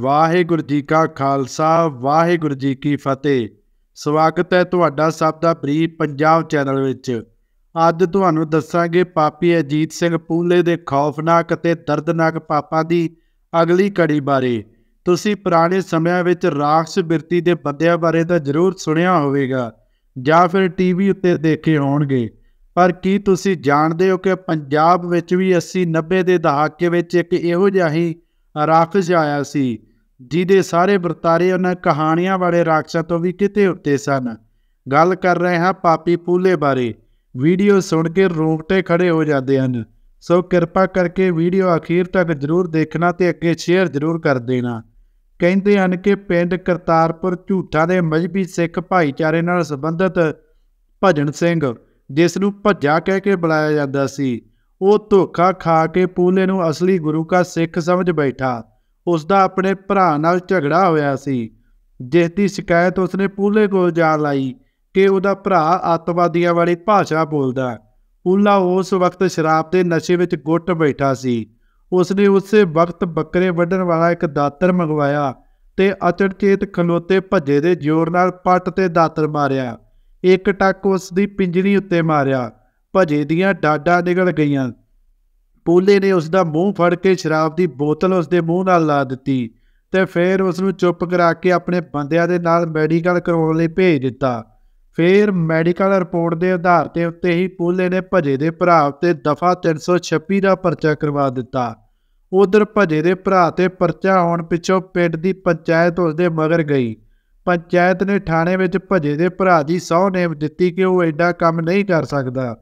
ਵਾਹਿਗੁਰੂ ਜੀ ਕਾ ਖਾਲਸਾ ਵਾਹਿਗੁਰੂ ਜੀ ਕੀ ਫਤਿਹ ਸਵਾਗਤ ਹੈ ਤੁਹਾਡਾ ਸਭ ਦਾ ਪ੍ਰੀ ਪੰਜਾਬ ਚੈਨਲ ਵਿੱਚ ਅੱਜ ਤੁਹਾਨੂੰ ਦੱਸਾਂਗੇ ਪਾਪੀ ਅਜੀਤ ਸਿੰਘ ਪੂਲੇ ਦੇ ਖੌਫਨਾਕ ਅਤੇ ਦਰਦਨਾਕ ਪਾਪਾਂ ਦੀ ਅਗਲੀ ਕੜੀ ਬਾਰੇ ਤੁਸੀਂ ਪੁਰਾਣੇ ਸਮਿਆਂ ਵਿੱਚ ਰਾਖਸ ਬਿਰਤੀ ਦੇ ਬੰਦਿਆਂ ਬਾਰੇ ਤਾਂ ਜ਼ਰੂਰ ਸੁਣਿਆ ਹੋਵੇਗਾ ਜਾਂ ਫਿਰ ਟੀਵੀ ਉੱਤੇ ਦੇਖੇ ਹੋਣਗੇ ਪਰ ਕੀ ਤੁਸੀਂ ਜਾਣਦੇ ਹੋ ਕਿ ਪੰਜਾਬ ਵਿੱਚ ਵੀ 80 90 ਦੇ ਦਹਾਕੇ ਵਿੱਚ ਇੱਕ ਇਹੋ ਜਿਹਾ ਹੀ ਰਾਖਸ਼ ਆਇਆ ਸੀ ਜਿਹਦੇ ਸਾਰੇ ਵਰਤਾਰੇ ਉਹਨਾਂ ਕਹਾਣੀਆਂ ਵਾਲੇ ਰਾਖਸ਼ਾਂ ਤੋਂ ਵੀ ਕਿਤੇ ਉੱਤੇ ਸਨ ਗੱਲ ਕਰ ਰਹੇ ਹਾਂ ਪਾਪੀ ਪੂਲੇ ਬਾਰੇ ਵੀਡੀਓ ਸੁਣ ਕੇ ਰੋਂਗਟੇ ਖੜੇ ਹੋ ਜਾਂਦੇ ਹਨ ਸੋ ਕਿਰਪਾ ਕਰਕੇ ਵੀਡੀਓ ਅਖੀਰ ਤੱਕ ਜ਼ਰੂਰ ਦੇਖਣਾ ਤੇ ਅੱਗੇ ਸ਼ੇਅਰ ਜ਼ਰੂਰ ਕਰ ਦੇਣਾ ਕਹਿੰਦੇ ਹਨ ਕਿ ਪਿੰਡ ਕਰਤਾਰਪੁਰ ਝੂਠਾ ਦੇ ਮਜਬੀ ਸਿੱਖ ਭਾਈਚਾਰੇ ਨਾਲ ਸੰਬੰਧਿਤ ਭਜਨ ਸਿੰਘ ਜਿਸ ਨੂੰ ਭੱਜਾ ਕਹਿ ਕੇ ਬੁਲਾਇਆ ਜਾਂਦਾ ਸੀ ਉਹ ਧੋਖਾ ਖਾ ਕੇ ਪੂਲੇ ਨੂੰ ਅਸਲੀ ਗੁਰੂ ਦਾ ਸਿੱਖ ਸਮਝ ਬੈਠਾ ਉਸ ਦਾ ਆਪਣੇ ਭਰਾ ਨਾਲ ਝਗੜਾ ਹੋਇਆ ਸੀ ਜਿਸ ਦੀ ਸ਼ਿਕਾਇਤ ਉਸਨੇ ਪੂਲੇ ਕੋਲ ਜਾ ਲਾਈ ਕਿ ਉਹਦਾ ਭਰਾ ਆਤਵਾਦੀਆਂ ਵਾਲੀ ਭਾਸ਼ਾ ਬੋਲਦਾ ਪੂਲਾ ਉਸ ਵਕਤ ਸ਼ਰਾਬ ਤੇ ਨਸ਼ੇ ਵਿੱਚ ਗੁੱਟ ਬੈਠਾ ਸੀ ਉਸਨੇ ਉਸੇ ਵਕਤ ਬੱਕਰੇ ਵੱਢਣ ਵਾਲਾ ਇੱਕ ਦਾਤਰ ਮੰਗਵਾਇਆ ਤੇ ਅਚਨਚੇਤ ਖਲੋਤੇ ਭੱਜੇ ਦੇ ਜ਼ੋਰ ਨਾਲ ਪੱਟ ਤੇ ਦਾਤਰ ਮਾਰਿਆ ਇੱਕ ਟੱਕ ਉਸ ਦੀ ਪਿੰਜਰੀ ਉੱਤੇ ਮਾਰਿਆ ਭਜੇ ਦੀਆਂ ਡਾਡਾ ਨਿਕਲ ਗਈਆਂ ਪੂਲੇ ਨੇ ਉਸ ਦਾ ਮੂੰਹ ਫੜ ਕੇ ਸ਼ਰਾਬ ਦੀ ਬੋਤਲ ਉਸ ਦੇ ਮੂੰਹ ਨਾਲ ਲਾ ਦਿੱਤੀ ਤੇ ਫਿਰ ਉਸ ਨੂੰ ਚੁੱਪ ਕਰਾ ਕੇ ਆਪਣੇ ਬੰਦਿਆਂ ਦੇ ਨਾਲ ਮੈਡੀਕਲ ਕਰਾਉਣ ਲਈ ਭੇਜ ਦਿੱਤਾ ਫਿਰ ਮੈਡੀਕਲ ਰਿਪੋਰਟ ਦੇ ਆਧਾਰ ਤੇ ਉੱਤੇ ਹੀ ਪੂਲੇ ਨੇ ਭਜੇ ਦੇ ਭਰਾ ਤੇ ਦਫਾ 326 ਦਾ ਪਰਚਾ ਕਰਵਾ ਦਿੱਤਾ ਉਧਰ ਭਜੇ ਦੇ ਭਰਾ ਤੇ ਪਰਚਾ ਆਉਣ ਪਿੱਛੋਂ ਪਿੰਡ ਦੀ ਪੰਚਾਇਤ ਉਸ ਦੇ ਮਗਰ ਗਈ ਪੰਚਾਇਤ ਨੇ ਥਾਣੇ ਵਿੱਚ ਭਜੇ ਦੇ ਭਰਾ ਦੀ ਸੌ ਨੇਮ ਦਿੱਤੀ ਕਿ ਉਹ ਐਡਾ ਕੰਮ ਨਹੀਂ ਕਰ ਸਕਦਾ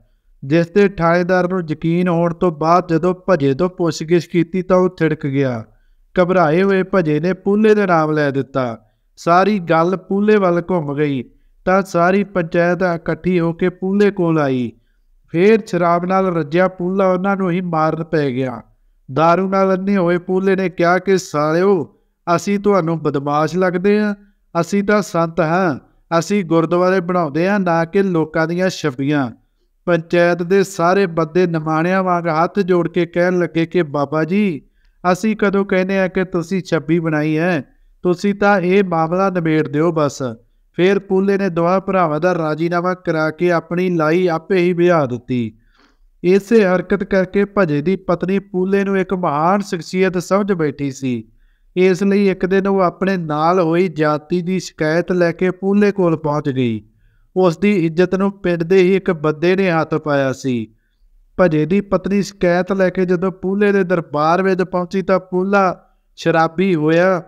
ਜਿਸ ਤੇ ਥਾਣੇਦਾਰ ਨੂੰ ਯਕੀਨ ਹੋਣ ਤੋਂ ਬਾਅਦ ਜਦੋਂ ਭਜੇ ਤੋਂ ਪੁੱਛਗਿੱਛ ਕੀਤੀ ਤਾਂ ਉਹ ਥੜਕ ਗਿਆ ਘਬਰਾਏ ਹੋਏ ਭਜੇ ਨੇ ਪੂਲੇ ਦੇ ਨਾਮ ਲੈ ਦਿੱਤਾ ਸਾਰੀ ਗੱਲ ਪੂਲੇ ਵੱਲ ਘੁੰਮ ਗਈ ਤਾਂ ਸਾਰੀ ਪੰਚਾਇਤ ਇਕੱਠੀ ਹੋ ਕੇ ਪੂਲੇ ਕੋਲ ਆਈ ਫੇਰ ਸ਼ਰਾਬ ਨਾਲ ਰੱਜਿਆ ਪੂਲਾ ਉਹਨਾਂ ਨੂੰ ਹੀ ਮਾਰਨ ਪੈ ਗਿਆ दारू ਨਾਲ ਅੰਨੇ ਹੋਏ ਪੂਲੇ ਨੇ ਕਿਹਾ ਕਿ ਸਾਲਿਓ ਅਸੀਂ ਤੁਹਾਨੂੰ ਬਦਮਾਸ਼ ਲੱਗਦੇ ਆ ਅਸੀਂ ਤਾਂ ਸੰਤ ਹਾਂ ਅਸੀਂ ਗੁਰਦੁਆਰੇ ਬਣਾਉਂਦੇ ਆ ਨਾ ਕਿ ਲੋਕਾਂ ਦੀਆਂ ਛਬੀਆਂ ਪੰਚਾਇਤ ਦੇ ਸਾਰੇ ਬੱਦੇ ਨਿਮਾਣਿਆਂ ਵਾਂਗ ਹੱਥ ਜੋੜ ਕੇ ਕਹਿਣ ਲੱਗੇ ਕਿ ਬਾਬਾ ਜੀ ਅਸੀਂ ਕਦੋਂ ਕਹਿੰਦੇ ਆ ਕਿ ਤੁਸੀਂ ਛੱਬੀ ਬਣਾਈ ਹੈ ਤੁਸੀਂ ਤਾਂ ਇਹ ਮਾਮਲਾ ਨਿਬੇੜ ਦਿਓ ਬਸ ਫੇਰ ਪੂਲੇ ਨੇ ਦੁਆ ਭਰਾਵਾਂ ਦਾ ਰਾਜੀਨਾਮਾ ਕਰਾ ਕੇ ਆਪਣੀ ਲਾਈ ਆਪੇ ਹੀ ਵਿਆਹ ਦਿੱਤੀ ਇਸੇ ਹਰਕਤ ਕਰਕੇ ਭਜੇ ਦੀ ਪਤਨੀ ਪੂਲੇ ਨੂੰ ਇੱਕ ਮਹਾਨ ਸ਼ਖਸੀਅਤ ਸਮਝ ਬੈਠੀ ਸੀ ਇਸ ਲਈ ਇੱਕ ਦਿਨ ਉਹ ਆਪਣੇ ਨਾਲ ਹੋਈ ਜਾਤੀ ਦੀ ਸ਼ਿਕਾਇਤ ਲੈ ਕੇ ਪੂਲੇ ਕੋਲ ਪਹੁੰਚ ਗਈ ਉਸ ਦੀ ਇੱਜ਼ਤ ਨੂੰ ਪਿੰਡ ਦੇ ਹੀ ਇੱਕ ਬੱਦੇ ਨੇ ਹੱਥ ਪਾਇਆ ਸੀ ਭਜੇ ਦੀ ਪਤਨੀ ਸ਼ਿਕਾਇਤ ਲੈ ਕੇ ਜਦੋਂ ਪੂਲੇ ਦੇ ਦਰਬਾਰ ਵਿੱਚ ਪਹੁੰਚੀ ਤਾਂ ਪੂਲਾ ਸ਼ਰਾਬੀ ਹੋਇਆ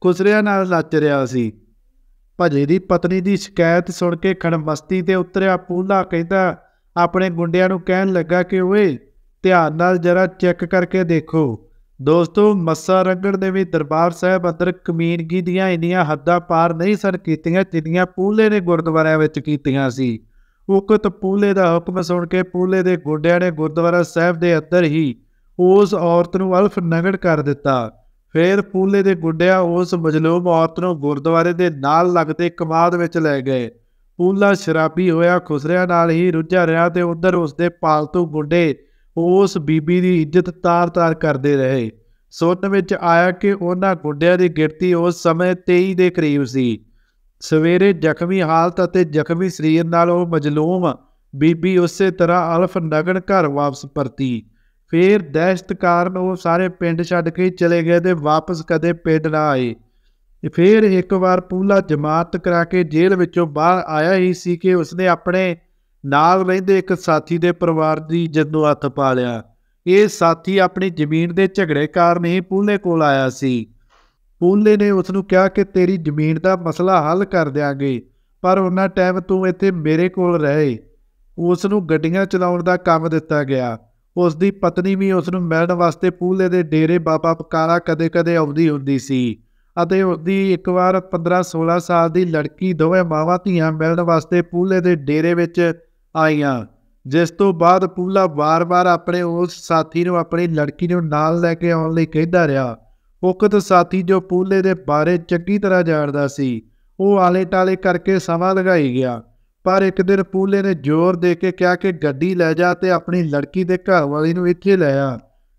ਖੁਸਰਿਆਂ ਨਾਲ ਲੱਚ ਰਿਹਾ ਸੀ ਭਜੇ ਦੀ ਪਤਨੀ ਦੀ ਸ਼ਿਕਾਇਤ ਸੁਣ ਕੇ ਖੜਮਸਤੀ ਤੇ ਉਤਰਿਆ ਪੂਲਾ ਕਹਿੰਦਾ ਆਪਣੇ ਗੁੰਡਿਆਂ ਨੂੰ ਕਹਿਣ ਲੱਗਾ ਕਿ ਓਏ ਧਿਆਨ ਨਾਲ ਜਰਾ ਚੈੱਕ ਕਰਕੇ ਦੇਖੋ ਦੋਸਤੋ ਮੱਸਾ ਰੰਗੜ ਦੇ ਵੀ ਦਰਬਾਰ ਸਾਹਿਬ ਅੰਦਰ ਕਮੀਨਗੀ ਦੀਆਂ ਇੰਨੀਆਂ ਹੱਦਾਂ ਪਾਰ ਨਹੀਂ ਸਨ ਕੀਤੀਆਂ ਜਿੰਨੀਆਂ ਪੂਲੇ ਨੇ ਗੁਰਦੁਆਰਿਆਂ ਵਿੱਚ ਕੀਤੀਆਂ ਸੀ ਉਕਤ ਪੂਲੇ ਦਾ ਹੁਕਮ ਸੁਣ ਕੇ ਪੂਲੇ ਦੇ ਗੋਡਿਆਂ ਨੇ ਗੁਰਦੁਆਰਾ ਸਾਹਿਬ ਦੇ ਅੰਦਰ ਹੀ ਉਸ ਔਰਤ ਨੂੰ ਅਲਫ ਨਗੜ ਕਰ ਦਿੱਤਾ ਫਿਰ ਪੂਲੇ ਦੇ ਗੁੱਡਿਆ ਉਸ ਮਜਲੂਮ ਔਰਤ ਨੂੰ ਗੁਰਦੁਆਰੇ ਦੇ ਨਾਲ ਲੱਗਦੇ ਕਮਾਦ ਵਿੱਚ ਲੈ ਗਏ ਪੂਲਾ ਸ਼ਰਾਬੀ ਹੋਇਆ ਖੁਸਰਿਆਂ ਨਾਲ ਹੀ ਰੁੱਝਾ ਰਿਹਾ ਤੇ ਉਧਰ ਉਸਦੇ ਪਾਲਤੂ ਗੁੱਡੇ ਉਸ ਬੀਬੀ ਦੀ ਇੱਜ਼ਤ ਤਾਰ-ਤਾਰ ਕਰਦੇ ਰਹੇ ਸੁਣਨ ਵਿੱਚ ਆਇਆ ਕਿ ਉਹਨਾਂ ਗੁੰਡਿਆਂ ਦੀ ਗਿਰਤੀ ਉਸ ਸਮੇਂ 23 ਦੇ ਕਰੀਬ ਸੀ ਸਵੇਰੇ ਜ਼ਖਮੀ ਹਾਲਤ ਅਤੇ ਜ਼ਖਮੀ ਸਰੀਰ ਨਾਲ ਉਹ ਮਜਲੂਮ ਬੀਬੀ ਉਸੇ ਤਰ੍ਹਾਂ ਅਲਫ ਨਗਨ ਘਰ ਵਾਪਸ ਪਰਤੀ ਫੇਰ ਦਹਿਸ਼ਤ ਕਾਰਨ ਉਹ ਸਾਰੇ ਪਿੰਡ ਛੱਡ ਕੇ ਚਲੇ ਗਏ ਤੇ ਵਾਪਸ ਕਦੇ ਪਿੰਡ ਨਾ ਆਏ ਫੇਰ ਇੱਕ ਵਾਰ ਪੂਲਾ ਜਮਾਤ ਕਰਾ ਕੇ ਜੇਲ੍ਹ ਵਿੱਚੋਂ ਬਾਹਰ ਆਇਆ ਹੀ ਸੀ ਕਿ ਉਸਨੇ ਆਪਣੇ ਨਾਲ ਰਹਿੰਦੇ ਇੱਕ ਸਾਥੀ ਦੇ ਪਰਿਵਾਰ ਦੀ ਜਦੋਂ ਹੱਥ ਪਾ ਲਿਆ ਇਹ ਸਾਥੀ ਆਪਣੀ ਜ਼ਮੀਨ ਦੇ ਝਗੜੇ ਕਾਰਨ ਹੀ ਪੂਲੇ ਕੋਲ ਆਇਆ ਸੀ ਪੂਲੇ ਨੇ ਉਸ ਨੂੰ ਕਿਹਾ ਕਿ ਤੇਰੀ ਜ਼ਮੀਨ ਦਾ ਮਸਲਾ ਹੱਲ ਕਰ ਦਿਆਂਗੇ ਪਰ ਉਹਨਾਂ ਟਾਈਮ ਤੂੰ ਇੱਥੇ ਮੇਰੇ ਕੋਲ ਰਹੇ ਉਸ ਨੂੰ ਗੱਡੀਆਂ ਚਲਾਉਣ ਦਾ ਕੰਮ ਦਿੱਤਾ ਗਿਆ ਉਸ ਦੀ ਪਤਨੀ ਵੀ ਉਸ ਨੂੰ ਮਿਲਣ ਵਾਸਤੇ ਪੂਲੇ ਦੇ ਡੇਰੇ ਬਾਬਾ ਪਕਾਰਾ ਕਦੇ-ਕਦੇ ਆਉਂਦੀ ਹੁੰਦੀ ਸੀ ਅਤੇ ਉਸ ਦੀ ਇੱਕ ਵਾਰ 15-16 ਸਾਲ ਦੀ ਲੜਕੀ ਦੋਵੇਂ ਮਾਵਾਂ ਧੀਆਂ ਮਿਲਣ ਵਾਸਤੇ ਪੂਲੇ ਦੇ ਡੇਰੇ ਵਿੱਚ ਆਈਆਂ ਜਿਸ ਤੋਂ ਬਾਅਦ ਪੂਲਾ ਵਾਰ-ਵਾਰ ਆਪਣੇ ਉਸ ਸਾਥੀ ਨੂੰ ਆਪਣੀ ਲੜਕੀ ਨੂੰ ਨਾਲ ਲੈ ਕੇ ਆਉਣ ਲਈ ਕਹਿੰਦਾ ਰਿਹਾ ਉਕਤ ਸਾਥੀ ਜੋ ਪੂਲੇ ਦੇ ਬਾਰੇ ਚੰਗੀ ਤਰ੍ਹਾਂ ਜਾਣਦਾ ਸੀ ਉਹ ਆਲੇ-ਟਾਲੇ ਕਰਕੇ ਸਮਾਂ ਲਗਾਈ ਗਿਆ ਪਰ ਇੱਕ ਦਿਨ ਪੂਲੇ ਨੇ ਜ਼ੋਰ ਦੇ ਕੇ ਕਿਹਾ ਕਿ ਗੱਡੀ ਲੈ ਜਾ ਤੇ ਆਪਣੀ ਲੜਕੀ ਦੇ ਘਰ ਵਾਲੀ ਨੂੰ ਇੱਥੇ ਲੈ ਆ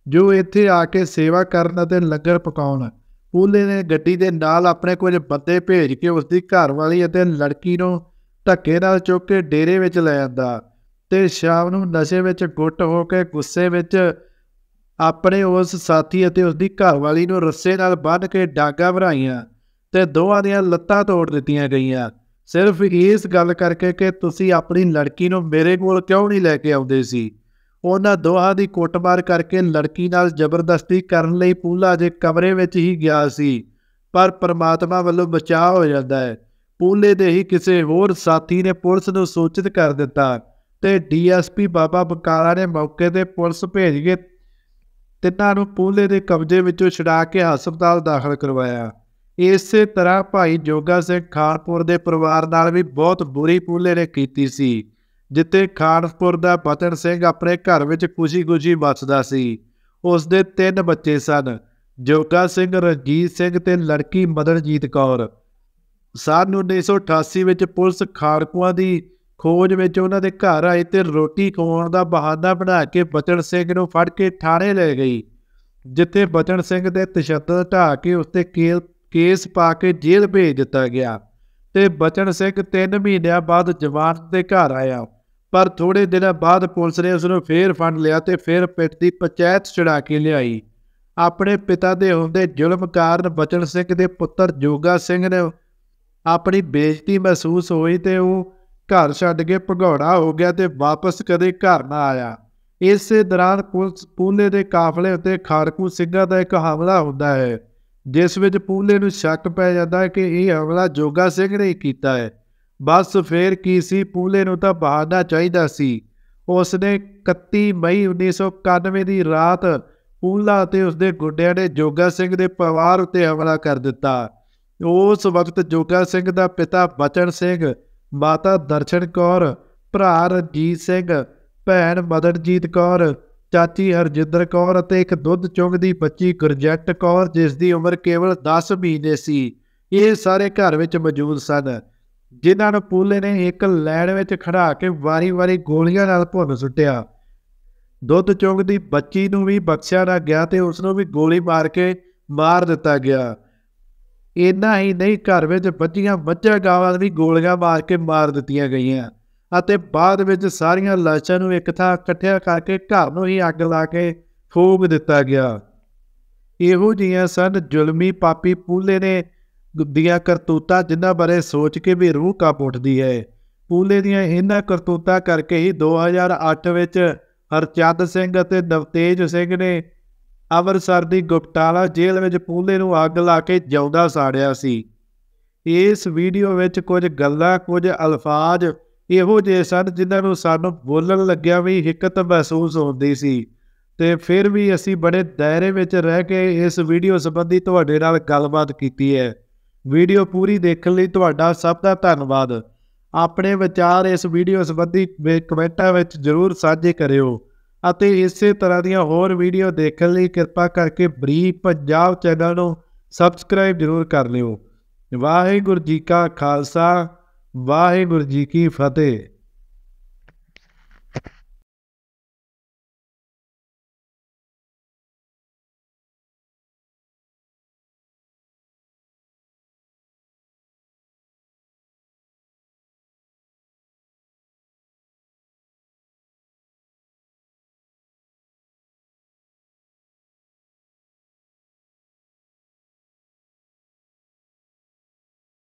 ਜੋ ਇੱਥੇ ਆ ਕੇ ਸੇਵਾ ਕਰਨ ਅਤੇ ਲੰਗਰ ਪਕਾਉਣ ਪੂਲੇ ਨੇ ਗੱਡੀ ਦੇ ਨਾਲ ਆਪਣੇ ਕੁਝ ਬੰਦੇ ਭੇਜ ਕੇ ਉਸ ਦੀ ਘਰ ਵਾਲੀ ਅਤੇ ਲੜਕੀ ਨੂੰ ਧੱਕੇ ਨਾਲ ਚੁੱਕ ਕੇ ਡੇਰੇ ਵਿੱਚ ਲੈ ਜਾਂਦਾ ਤੇ ਸ਼ਾਮ ਨੂੰ ਨਸ਼ੇ ਵਿੱਚ ਗੁੱਟ ਹੋ ਕੇ ਗੁੱਸੇ ਵਿੱਚ ਆਪਣੇ ਉਸ ਸਾਥੀ ਅਤੇ ਉਸ ਦੀ ਘਰਵਾਲੀ ਨੂੰ ਰੱਸੇ ਨਾਲ ਬੰਨ੍ਹ ਕੇ ਡਾਂਗਾ ਭਰਾਈਆਂ ਤੇ ਦੋਹਾਂ ਦੀਆਂ ਲੱਤਾਂ ਤੋੜ ਦਿੱਤੀਆਂ ਗਈਆਂ ਸਿਰਫ ਇਸ ਗੱਲ ਕਰਕੇ ਕਿ ਤੁਸੀਂ ਆਪਣੀ ਲੜਕੀ ਨੂੰ ਮੇਰੇ ਕੋਲ ਕਿਉਂ ਨਹੀਂ ਲੈ ਕੇ ਆਉਂਦੇ ਸੀ ਉਹਨਾਂ ਦੋਹਾਂ ਦੀ ਕੁੱਟਮਾਰ ਕਰਕੇ ਲੜਕੀ ਨਾਲ ਜ਼ਬਰਦਸਤੀ ਕਰਨ ਲਈ ਪੂਲਾ ਜੇ ਕਮਰੇ ਵਿੱਚ ਹੀ ਗਿਆ ਸੀ ਪਰ ਪਰਮਾਤਮਾ ਵੱਲੋਂ ਬਚਾਅ ਹੋ ਜਾਂਦਾ ਹੈ ਪੂਲੇ ਦੇ ਹੀ ਕਿਸੇ ਹੋਰ ਸਾਥੀ ਨੇ ਪੁਲਿਸ ਨੂੰ ਸੂਚਿਤ ਕਰ ਦਿੱਤਾ ਤੇ ਡੀਐਸਪੀ ਬਾਬਾ ਬਕਾਲਾ ਨੇ ਮੌਕੇ ਤੇ ਪੁਲਿਸ ਭੇਜ ਕੇ ਤਿੰਨਾਂ ਨੂੰ ਪੂਲੇ ਦੇ ਕਬਜ਼ੇ ਵਿੱਚੋਂ ਛੁਡਾ ਕੇ ਹਸਪਤਾਲ ਦਾਖਲ ਕਰਵਾਇਆ ਇਸੇ ਤਰ੍ਹਾਂ ਭਾਈ ਜੋਗਾ ਸਿੰਘ ਖਾਨਪੁਰ ਦੇ ਪਰਿਵਾਰ ਨਾਲ ਵੀ ਬਹੁਤ ਬੁਰੀ ਪੂਲੇ ਨੇ ਕੀਤੀ ਸੀ ਜਿੱਤੇ ਖਾਨਪੁਰ ਦਾ ਪਤਨ ਸਿੰਘ ਆਪਣੇ ਘਰ ਵਿੱਚ ਖੁਸ਼ੀ-ਖੁਸ਼ੀ ਵੱਸਦਾ ਸੀ ਉਸ ਦੇ ਤਿੰਨ ਬੱਚੇ ਸਨ ਜੋਗਾ ਸਿੰਘ ਰਣਜੀਤ ਸਿੰਘ ਤੇ ਲੜਕੀ ਮਦਨਜੀਤ ਕੌਰ ਸਾਲ 1988 ਵਿੱਚ ਪੁਲਿਸ ਖਾਰਕੂਆਂ ਦੀ ਖੋਜ ਵਿੱਚ ਉਹਨਾਂ ਦੇ ਘਰ ਆਏ ਤੇ ਰੋਟੀ ਖਵਾਉਣ ਦਾ ਬਹਾਨਾ ਬਣਾ ਕੇ ਬਚਨ ਸਿੰਘ ਨੂੰ ਫੜ ਕੇ ਥਾਣੇ ਲੈ ਗਈ ਜਿੱਥੇ ਬਚਨ ਸਿੰਘ ਦੇ ਤਸ਼ੱਦਦ ਢਾ ਕੇ ਉਸ ਤੇ ਕੇਸ ਪਾ ਕੇ ਜੇਲ੍ਹ ਭੇਜ ਦਿੱਤਾ ਗਿਆ ਤੇ ਬਚਨ ਸਿੰਘ 3 ਮਹੀਨਿਆਂ ਬਾਅਦ ਜਵਾਨ ਦੇ ਘਰ ਆਇਆ ਪਰ ਥੋੜੇ ਦਿਨਾਂ ਬਾਅਦ ਪੁਲਿਸ ਨੇ ਉਸ ਨੂੰ ਫੇਰ ਫੜ ਲਿਆ ਤੇ ਫਿਰ ਪਿੱਟ ਦੀ ਪੰਚਾਇਤ ਛੜਾ ਕੇ ਲਿਆਈ ਆਪਣੇ ਪਿਤਾ ਦੇ ਹੁੰਦੇ ਜ਼ੁਲਮ ਕਾਰਨ ਬਚਨ ਸਿੰਘ ਦੇ ਪੁੱਤਰ ਜੋਗਾ ਸਿੰਘ ਨੇ ਆਪਣੀ ਬੇਇੱਜ਼ਤੀ ਮਹਿਸੂਸ ਹੋਈ ਤੇ ਉਹ ਘਰ ਛੱਡ ਕੇ ਭਗੌੜਾ ਹੋ ਗਿਆ ਤੇ ਵਾਪਸ ਕਦੇ ਘਰ ਨਾ ਆਇਆ ਇਸੇ ਦੌਰਾਨ ਪੁਲਿਸ ਪੂਨੇ ਦੇ ਕਾਫਲੇ ਉੱਤੇ ਖਾਰਕੂ ਸਿੰਘਾਂ ਦਾ ਇੱਕ ਹਮਲਾ ਹੁੰਦਾ ਹੈ ਜਿਸ ਵਿੱਚ ਪੂਨੇ ਨੂੰ ਸ਼ੱਕ ਪੈ ਜਾਂਦਾ ਹੈ ਕਿ ਇਹ ਹਮਲਾ ਜੋਗਾ ਸਿੰਘ ਨੇ ਕੀਤਾ ਹੈ ਬਸ ਫੇਰ ਕੀ ਸੀ ਪੂਲੇ ਨੂੰ ਤਾਂ ਬਹਾਨਾ ਚਾਹੀਦਾ ਸੀ ਉਸ ਨੇ 31 ਮਈ 1991 ਦੀ ਰਾਤ ਪੂਲਾ ਅਤੇ ਉਸਦੇ ਗੁੱਡਿਆਂ ਨੇ ਜੋਗਾ ਸਿੰਘ ਦੇ ਪਰਿਵਾਰ ਉੱਤੇ ਹਮਲਾ ਕਰ ਦਿੱਤਾ ਉਸ ਵਕਤ ਜੋਗਾ ਸਿੰਘ ਦਾ ਪਿਤਾ ਬਚਨ ਸਿੰਘ ਮਾਤਾ ਦਰਸ਼ਨ ਕੌਰ ਭਰਾ ਰਜੀਤ ਸਿੰਘ ਭੈਣ ਮਦਨਜੀਤ ਕੌਰ ਚਾਚੀ ਹਰਜਿੰਦਰ ਕੌਰ ਅਤੇ ਇੱਕ ਦੁੱਧ ਚੁੰਗਦੀ ਬੱਚੀ ਗੁਰਜੈਟ ਕੌਰ ਜਿਸ ਦੀ ਉਮਰ ਕੇਵਲ 10 ਮਹੀਨੇ ਸੀ ਇਹ ਸਾਰੇ ਘਰ ਵਿੱਚ ਮੌਜੂਦ ਸਨ ਜਿਨ੍ਹਾਂ ਨੂੰ ਪੂਲੇ ਨੇ ਇੱਕ ਲੈਣ ਵਿੱਚ ਖੜਾ ਕੇ ਵਾਰੀ-ਵਾਰੀ ਗੋਲੀਆਂ ਨਾਲ ਭੁੰਨ ਸੁੱਟਿਆ ਦੁੱਧ ਚੁੰਗਦੀ ਬੱਚੀ ਨੂੰ ਵੀ ਬਖਸ਼ਿਆ ਨਾ ਗਿਆ ਤੇ ਉਸ ਨੂੰ ਵੀ ਗੋਲੀ ਮਾਰ ਕੇ ਮਾਰ ਦਿੱਤਾ ਗਿਆ ਇਦਾਂ ਹੀ ਨਹੀਂ ਘਰ ਵਿੱਚ ਬੱਚੀਆਂ ਬੱਚਾ ਗਾਵਾਂ ਵੀ ਗੋਲੀਆਂ ਮਾਰ ਕੇ ਮਾਰ ਦਿੱਤੀਆਂ ਗਈਆਂ ਅਤੇ ਬਾਅਦ ਵਿੱਚ ਸਾਰੀਆਂ ਲਾਸ਼ਾਂ ਨੂੰ ਇੱਕ ਥਾਂ ਇਕੱਠਿਆ ਕਰਕੇ ਘਰ ਨੂੰ ਹੀ ਅੱਗ ਲਾ ਕੇ ਫੂਕ ਦਿੱਤਾ ਗਿਆ ਇਹੋ ਜਿਹੀਆਂ ਸਨ ਜ਼ੁਲਮੀ ਪਾਪੀ ਪੂਲੇ ਨੇ ਦੀਆਂ ਕਰਤੂਤਾਂ ਜਿੰਨਾ ਬਾਰੇ ਸੋਚ ਕੇ ਵੀ ਰੂਹ ਕਾਪ ਉੱਠਦੀ ਹੈ ਪੂਲੇ ਦੀਆਂ ਇਹਨਾਂ ਕਰਤੂਤਾਂ ਕਰਕੇ ਹੀ 2008 ਵਿੱਚ ਹਰਚੰਦ ਸਿੰਘ ਅਤੇ ਨਵਤੇਜ ਸਿੰਘ ਨੇ ਅਵਰਸਰ ਦੀ ਗੁਪਟਾਲਾ ਜੇਲ੍ਹ ਵਿੱਚ ਪੂਲੇ ਨੂੰ ਅੱਗ ਲਾ ਕੇ ਜਿਉਂਦਾ ਸਾੜਿਆ ਸੀ ਇਸ ਵੀਡੀਓ ਵਿੱਚ ਕੁਝ ਗੱਲਾਂ ਕੁਝ ਅਲਫਾਜ਼ ਇਹੋ ਜਿਹੇ ਸਨ ਜਿਨ੍ਹਾਂ ਨੂੰ ਸਾਨੂੰ ਬੋਲਣ ਲੱਗਿਆ ਵੀ ਹਿੱਕਤ ਮਹਿਸੂਸ ਹੁੰਦੀ ਸੀ ਤੇ ਫਿਰ ਵੀ ਅਸੀਂ ਬੜੇ ਦਾਇਰੇ ਵਿੱਚ ਰਹਿ ਕੇ ਇਸ ਵੀਡੀਓ ਸੰਬੰਧੀ ਤੁਹਾਡੇ ਨਾਲ ਗੱਲਬਾਤ ਕੀਤੀ ਹੈ ਵੀਡੀਓ ਪੂਰੀ ਦੇਖਣ ਲਈ ਤੁਹਾਡਾ ਸਭ ਦਾ ਧੰਨਵਾਦ ਆਪਣੇ ਵਿਚਾਰ ਇਸ ਵੀਡੀਓ ਸੰਬੰਧੀ ਕਮੈਂਟਾਂ ਵਿੱਚ ਜ਼ਰੂਰ ਸਾਂਝੇ ਕਰਿਓ ਅਤੇ ਇਸੇ ਤਰ੍ਹਾਂ ਦੀਆਂ ਹੋਰ ਵੀਡੀਓ ਦੇਖਣ ਲਈ ਕਿਰਪਾ ਕਰਕੇ ਬਰੀਫ ਪੰਜਾਬ ਚੈਨਲ ਨੂੰ ਸਬਸਕ੍ਰਾਈਬ ਜ਼ਰੂਰ ਕਰ ਲਿਓ ਵਾਹਿਗੁਰੂ ਜੀ ਕਾ ਖਾਲਸਾ ਵਾਹਿਗੁਰੂ ਜੀ ਕੀ ਫਤਿਹ